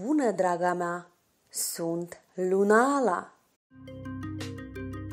Bună, draga mea! Sunt Lunala!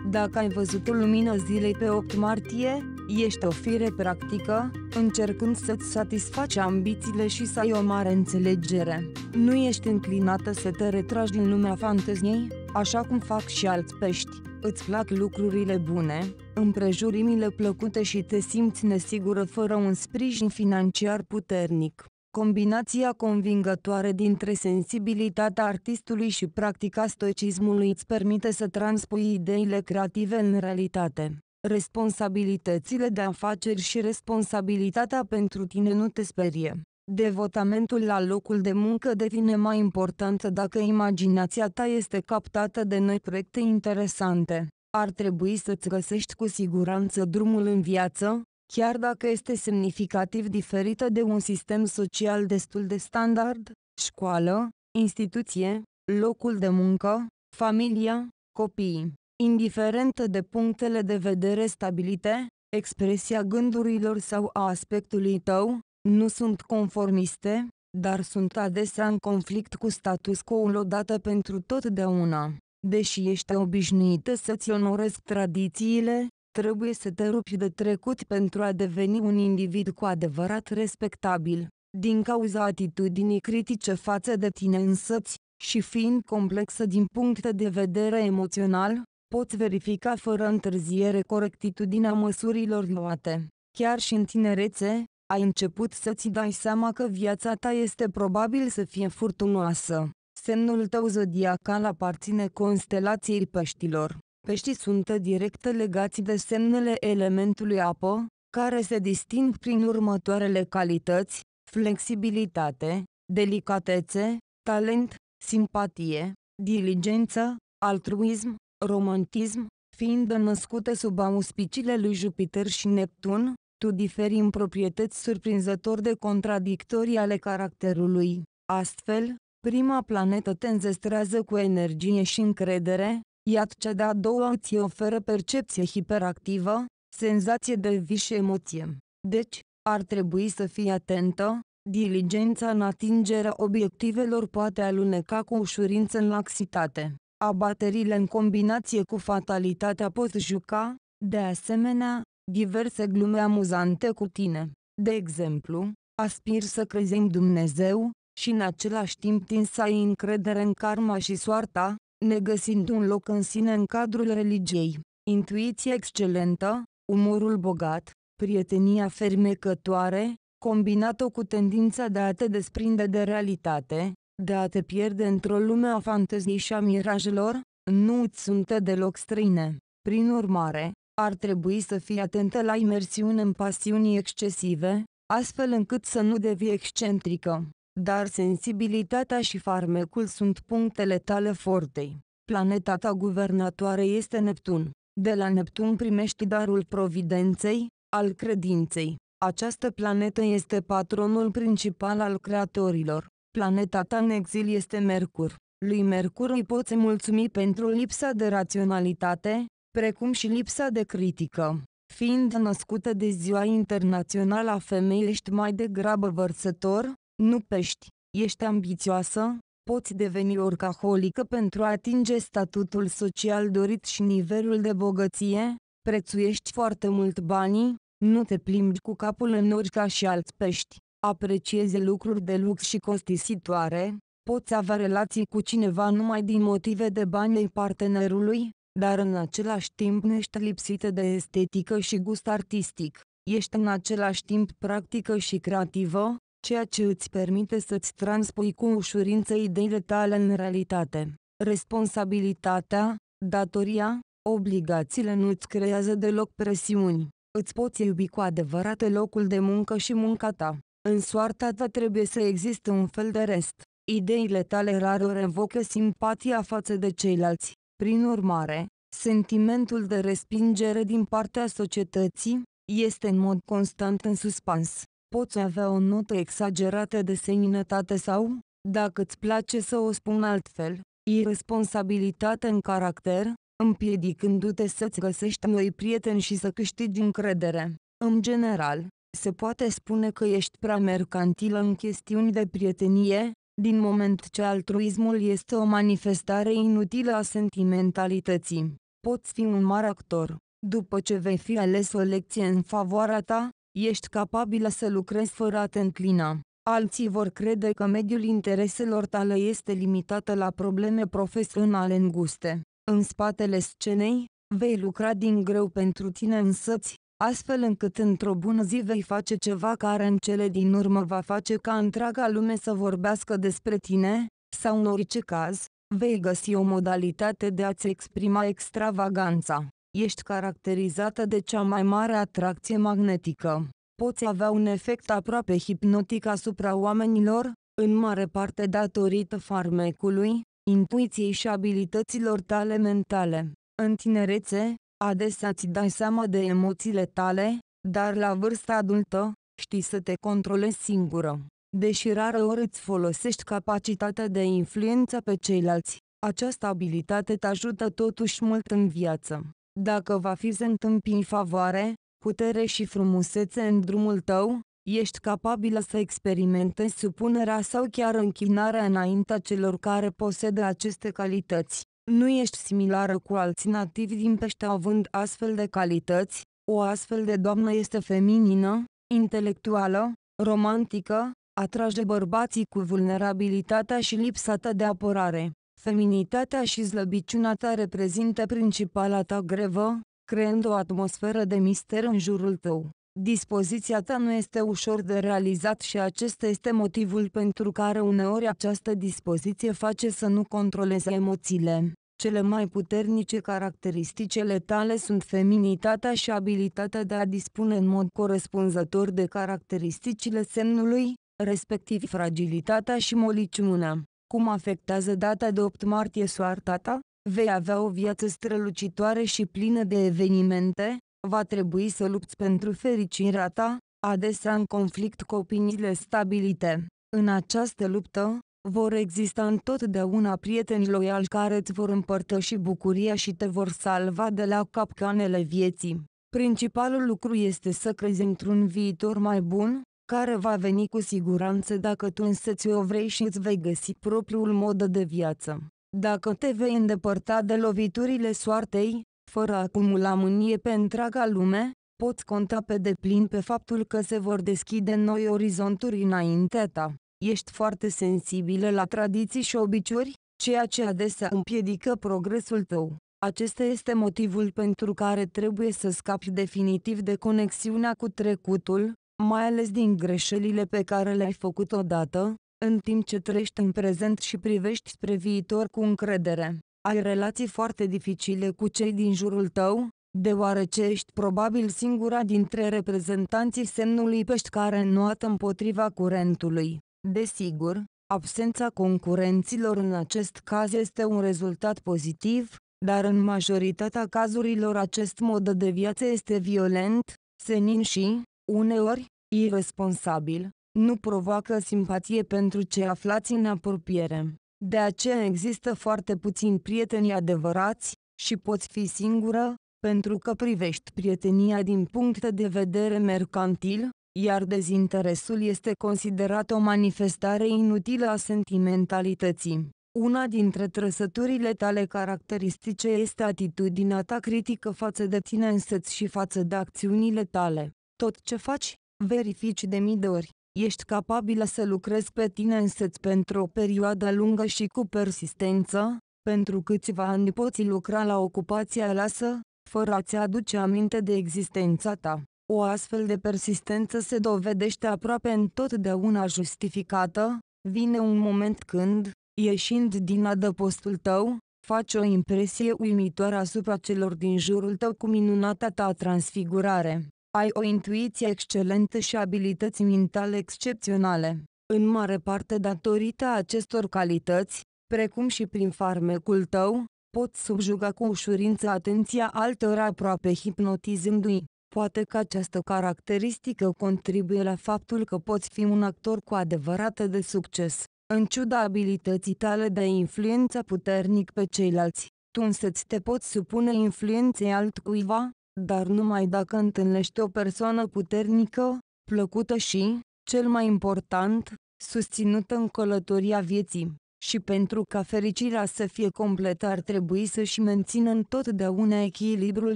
Dacă ai văzut o lumină zilei pe 8 martie, ești o fire practică, încercând să-ți satisfaci ambițiile și să ai o mare înțelegere. Nu ești înclinată să te retragi din lumea fanteziei, așa cum fac și alți pești. Îți plac lucrurile bune, împrejurimile plăcute și te simți nesigură fără un sprijin financiar puternic. Combinația convingătoare dintre sensibilitatea artistului și practica stoicismului îți permite să transpui ideile creative în realitate. Responsabilitățile de afaceri și responsabilitatea pentru tine nu te sperie. Devotamentul la locul de muncă devine mai important dacă imaginația ta este captată de noi proiecte interesante. Ar trebui să-ți găsești cu siguranță drumul în viață, chiar dacă este semnificativ diferită de un sistem social destul de standard, școală, instituție, locul de muncă, familia, copiii. Indiferent de punctele de vedere stabilite, expresia gândurilor sau a aspectului tău, nu sunt conformiste, dar sunt adesea în conflict cu status quo-ul odată pentru totdeauna. Deși ești obișnuită să-ți onorezi tradițiile, Trebuie să te rupi de trecut pentru a deveni un individ cu adevărat respectabil, din cauza atitudinii critice față de tine însăți, și fiind complexă din punct de vedere emoțional, poți verifica fără întârziere corectitudinea măsurilor luate. Chiar și în tinerețe, ai început să-ți dai seama că viața ta este probabil să fie furtunoasă. Semnul tău zodiacal aparține constelației peștilor. Peștii sunt direct legați de semnele elementului apă, care se disting prin următoarele calități, flexibilitate, delicatețe, talent, simpatie, diligență, altruism, romantism, fiind născute sub auspiciile lui Jupiter și Neptun, tu diferi în proprietăți surprinzător de contradictorii ale caracterului. Astfel, prima planetă te înzestrează cu energie și încredere, Iată cea de-a doua îți oferă percepție hiperactivă, senzație de vis și emoție. Deci, ar trebui să fii atentă, diligența în atingerea obiectivelor poate aluneca cu ușurință în laxitate. Abaterile în combinație cu fatalitatea pot juca, de asemenea, diverse glume amuzante cu tine. De exemplu, aspir să crezi în Dumnezeu, și în același timp tin să ai încredere în karma și soarta, negăsind un loc în sine în cadrul religiei, intuiție excelentă, umorul bogat, prietenia fermecătoare, combinată cu tendința de a te desprinde de realitate, de a te pierde într-o lume a fanteziei și a mirajelor, nu îți sunt deloc străine. Prin urmare, ar trebui să fii atentă la imersiune în pasiuni excesive, astfel încât să nu devii excentrică dar sensibilitatea și farmecul sunt punctele tale fortei. Planeta ta guvernatoare este Neptun. De la Neptun primești darul providenței, al credinței. Această planetă este patronul principal al creatorilor. Planeta ta în exil este Mercur. Lui Mercur îi poți mulțumi pentru lipsa de raționalitate, precum și lipsa de critică. Fiind născută de Ziua Internațională a Femeii, ești mai degrabă vărsător, nu pești, ești ambițioasă, poți deveni orcaholică pentru a atinge statutul social dorit și nivelul de bogăție, prețuiești foarte mult banii, nu te plimbi cu capul în nori ca și alți pești, apreciezi lucruri de lux și costisitoare, poți avea relații cu cineva numai din motive de bani ai partenerului, dar în același timp nu ești lipsită de estetică și gust artistic, ești în același timp practică și creativă, ceea ce îți permite să-ți transpui cu ușurință ideile tale în realitate. Responsabilitatea, datoria, obligațiile nu-ți creează deloc presiuni. Îți poți iubi cu adevărat locul de muncă și munca ta. În soarta ta trebuie să existe un fel de rest. Ideile tale rarori evocă simpatia față de ceilalți. Prin urmare, sentimentul de respingere din partea societății este în mod constant în suspans poți avea o notă exagerată de seninătate sau, dacă îți place să o spun altfel, irresponsabilitate în caracter, împiedicându-te să-ți găsești noi prieteni și să câștigi încredere. În general, se poate spune că ești prea mercantilă în chestiuni de prietenie, din moment ce altruismul este o manifestare inutilă a sentimentalității. Poți fi un mare actor, după ce vei fi ales o lecție în favoarea ta, Ești capabilă să lucrezi fără a te înclina. Alții vor crede că mediul intereselor tale este limitată la probleme profesionale înguste. În spatele scenei, vei lucra din greu pentru tine însăți, astfel încât într-o bună zi vei face ceva care în cele din urmă va face ca întreaga lume să vorbească despre tine, sau în orice caz, vei găsi o modalitate de a-ți exprima extravaganța ești caracterizată de cea mai mare atracție magnetică. Poți avea un efect aproape hipnotic asupra oamenilor, în mare parte datorită farmecului, intuiției și abilităților tale mentale. În tinerețe, adesea ți dai seama de emoțiile tale, dar la vârsta adultă, știi să te controlezi singură. Deși rară ori îți folosești capacitatea de influență pe ceilalți, această abilitate te ajută totuși mult în viață dacă va fi să întâmpini favoare, putere și frumusețe în drumul tău, ești capabilă să experimentezi supunerea sau chiar închinarea înaintea celor care posedă aceste calități. Nu ești similară cu alții nativi din pește având astfel de calități, o astfel de doamnă este feminină, intelectuală, romantică, atrage bărbații cu vulnerabilitatea și lipsa ta de apărare. Feminitatea și slăbiciunea ta reprezintă principala ta grevă, creând o atmosferă de mister în jurul tău. Dispoziția ta nu este ușor de realizat și acesta este motivul pentru care uneori această dispoziție face să nu controleze emoțiile. Cele mai puternice caracteristicele tale sunt feminitatea și abilitatea de a dispune în mod corespunzător de caracteristicile semnului, respectiv fragilitatea și moliciunea. Cum afectează data de 8 martie soarta ta? Vei avea o viață strălucitoare și plină de evenimente, va trebui să lupți pentru fericirea ta, adesea în conflict cu opiniile stabilite. În această luptă, vor exista întotdeauna prieteni loiali care îți vor împărtăși bucuria și te vor salva de la capcanele vieții. Principalul lucru este să crezi într-un viitor mai bun, care va veni cu siguranță dacă tu însă însă-ți o vrei și îți vei găsi propriul mod de viață. Dacă te vei îndepărta de loviturile soartei, fără a acumula mânie pe întreaga lume, poți conta pe deplin pe faptul că se vor deschide noi orizonturi înaintea ta. Ești foarte sensibilă la tradiții și obiceiuri, ceea ce adesea împiedică progresul tău. Acesta este motivul pentru care trebuie să scapi definitiv de conexiunea cu trecutul, mai ales din greșelile pe care le-ai făcut odată, în timp ce trăiești în prezent și privești spre viitor cu încredere. Ai relații foarte dificile cu cei din jurul tău, deoarece ești probabil singura dintre reprezentanții semnului pești care înoată împotriva curentului. Desigur, absența concurenților în acest caz este un rezultat pozitiv, dar în majoritatea cazurilor acest mod de viață este violent, senin și, uneori, irresponsabil, nu provoacă simpatie pentru cei aflați în apropiere. De aceea există foarte puțini prieteni adevărați, și poți fi singură, pentru că privești prietenia din punct de vedere mercantil, iar dezinteresul este considerat o manifestare inutilă a sentimentalității. Una dintre trăsăturile tale caracteristice este atitudinea ta critică față de tine însăți și față de acțiunile tale. Tot ce faci, verifici de mii de ori. Ești capabilă să lucrezi pe tine însăți pentru o perioadă lungă și cu persistență, pentru câțiva ani poți lucra la ocupația lasă, fără a-ți aduce aminte de existența ta. O astfel de persistență se dovedește aproape întotdeauna justificată, vine un moment când, ieșind din adăpostul tău, faci o impresie uimitoare asupra celor din jurul tău cu minunata ta transfigurare. Ai o intuiție excelentă și abilități mentale excepționale. În mare parte datorită acestor calități, precum și prin farmecul tău, poți subjuga cu ușurință atenția altora aproape hipnotizându-i. Poate că această caracteristică contribuie la faptul că poți fi un actor cu adevărat de succes. În ciuda abilității tale de influență influența puternic pe ceilalți, tu însăți te poți supune influenței altcuiva, dar numai dacă întâlnești o persoană puternică, plăcută și, cel mai important, susținută în călătoria vieții. Și pentru ca fericirea să fie completă ar trebui să-și mențină întotdeauna echilibrul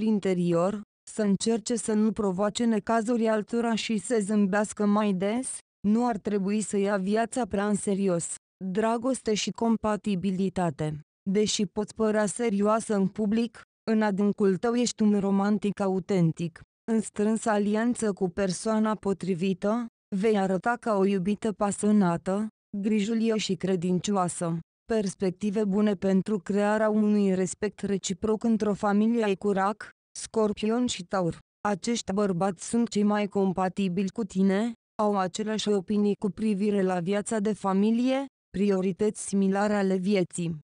interior, să încerce să nu provoace necazuri altora și să zâmbească mai des, nu ar trebui să ia viața prea în serios. Dragoste și compatibilitate Deși poți părea serioasă în public, în adâncul tău ești un romantic autentic, în strâns alianță cu persoana potrivită, vei arăta ca o iubită pasionată, grijulie și credincioasă. Perspective bune pentru crearea unui respect reciproc într-o familie ai curac, scorpion și taur. Acești bărbați sunt cei mai compatibili cu tine, au aceleași opinii cu privire la viața de familie, priorități similare ale vieții.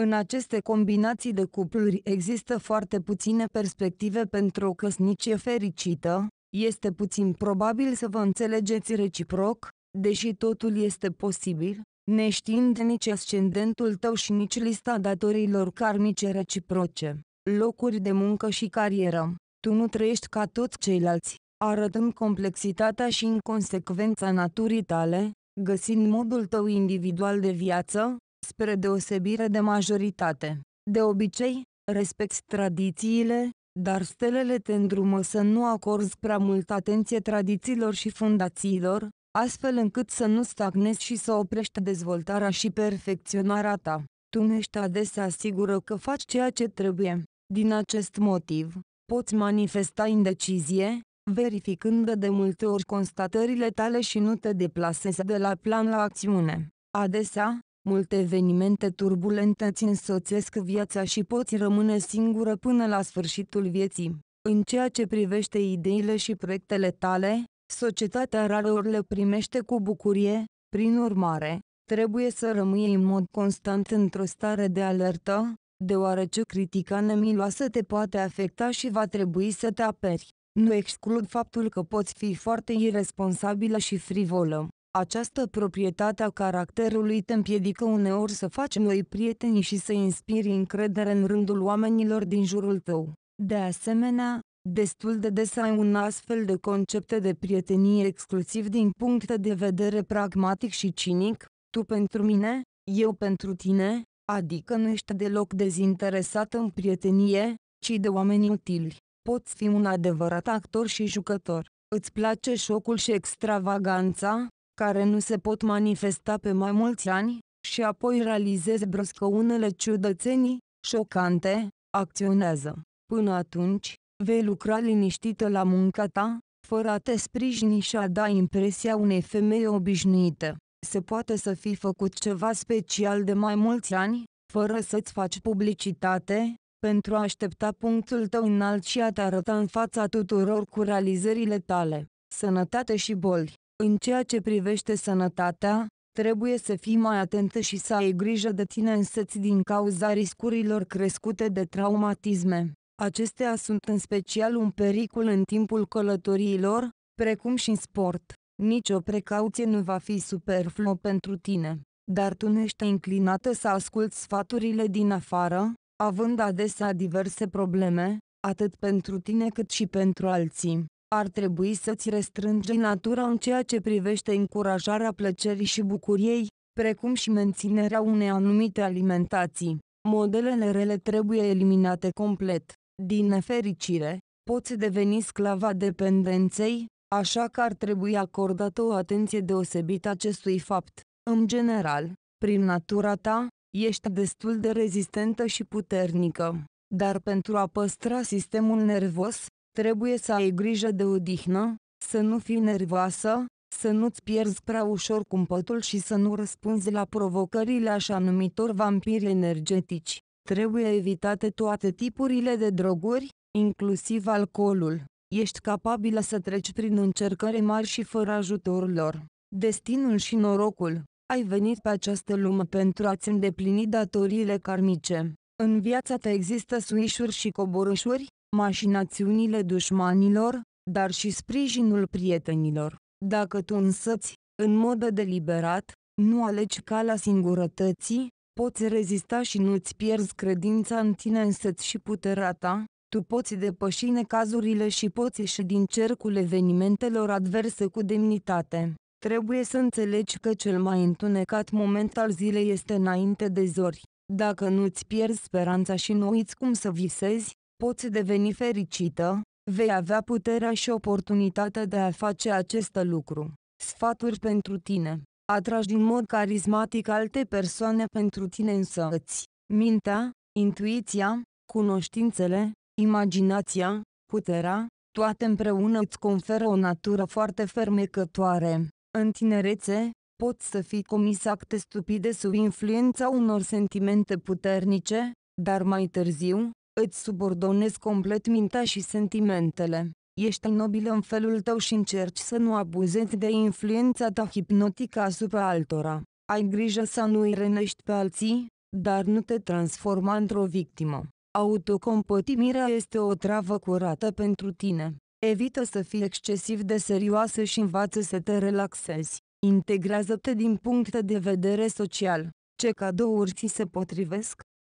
în aceste combinații de cupluri există foarte puține perspective pentru o căsnicie fericită, este puțin probabil să vă înțelegeți reciproc, deși totul este posibil, neștiind nici ascendentul tău și nici lista datorilor karmice reciproce, locuri de muncă și carieră. Tu nu trăiești ca toți ceilalți, arătând complexitatea și inconsecvența naturii tale, găsind modul tău individual de viață, spre deosebire de majoritate. De obicei, respecti tradițiile, dar stelele te îndrumă să nu acorzi prea mult atenție tradițiilor și fundațiilor, astfel încât să nu stagnezi și să oprești dezvoltarea și perfecționarea ta. Tu nu ești adesea sigură că faci ceea ce trebuie. Din acest motiv, poți manifesta indecizie, verificând de multe ori constatările tale și nu te deplasezi de la plan la acțiune. Adesea, Multe evenimente turbulente îți însoțesc viața și poți rămâne singură până la sfârșitul vieții. În ceea ce privește ideile și proiectele tale, societatea rareori le primește cu bucurie, prin urmare, trebuie să rămâi în mod constant într-o stare de alertă, deoarece critica nemiloasă te poate afecta și va trebui să te aperi. Nu exclud faptul că poți fi foarte irresponsabilă și frivolă. Această proprietate a caracterului te împiedică uneori să faci noi prieteni și să inspiri încredere în rândul oamenilor din jurul tău. De asemenea, destul de des ai un astfel de concepte de prietenie exclusiv din punct de vedere pragmatic și cinic, tu pentru mine, eu pentru tine, adică nu ești deloc dezinteresat în prietenie, ci de oameni utili. Poți fi un adevărat actor și jucător. Îți place șocul și extravaganța, care nu se pot manifesta pe mai mulți ani, și apoi realizez brusc unele ciudățenii, șocante, acționează. Până atunci, vei lucra liniștită la munca ta, fără a te sprijini și a da impresia unei femei obișnuite. Se poate să fi făcut ceva special de mai mulți ani, fără să-ți faci publicitate, pentru a aștepta punctul tău înalt și a te arăta în fața tuturor cu realizările tale, sănătate și boli. În ceea ce privește sănătatea, trebuie să fii mai atentă și să ai grijă de tine însăți din cauza riscurilor crescute de traumatisme. Acestea sunt în special un pericol în timpul călătoriilor, precum și în sport. Nici o precauție nu va fi superfluă pentru tine, dar tu nu ești înclinată să asculți sfaturile din afară, având adesea diverse probleme, atât pentru tine cât și pentru alții ar trebui să-ți restrângi natura în ceea ce privește încurajarea plăcerii și bucuriei, precum și menținerea unei anumite alimentații. Modelele rele trebuie eliminate complet. Din nefericire, poți deveni sclava dependenței, așa că ar trebui acordată o atenție deosebită acestui fapt. În general, prin natura ta, ești destul de rezistentă și puternică, dar pentru a păstra sistemul nervos, Trebuie să ai grijă de odihnă, să nu fii nervoasă, să nu-ți pierzi prea ușor cumpătul și să nu răspunzi la provocările așa numitor vampiri energetici. Trebuie evitate toate tipurile de droguri, inclusiv alcoolul. Ești capabilă să treci prin încercări mari și fără ajutorul lor. Destinul și norocul. Ai venit pe această lume pentru a-ți îndeplini datoriile karmice. În viața ta există suișuri și coborâșuri, mașinațiunile dușmanilor, dar și sprijinul prietenilor. Dacă tu însăți, în mod deliberat, nu alegi calea singurătății, poți rezista și nu-ți pierzi credința în tine însăți și puterea ta, tu poți depăși necazurile și poți ieși din cercul evenimentelor adverse cu demnitate. Trebuie să înțelegi că cel mai întunecat moment al zilei este înainte de zori. Dacă nu-ți pierzi speranța și nu uiți cum să visezi, poți deveni fericită, vei avea puterea și oportunitatea de a face acest lucru. Sfaturi pentru tine. Atragi în mod carismatic alte persoane pentru tine îți Mintea, intuiția, cunoștințele, imaginația, puterea, toate împreună îți conferă o natură foarte fermecătoare. În tinerețe, poți să fii comis acte stupide sub influența unor sentimente puternice, dar mai târziu, Îți subordonezi complet mintea și sentimentele. Ești nobil în felul tău și încerci să nu abuzezi de influența ta hipnotică asupra altora. Ai grijă să nu-i rănești pe alții, dar nu te transforma într-o victimă. Autocompătimirea este o travă curată pentru tine. Evită să fii excesiv de serioasă și învață să te relaxezi. Integrează-te din punct de vedere social. Ce cadouri ți se potrivesc?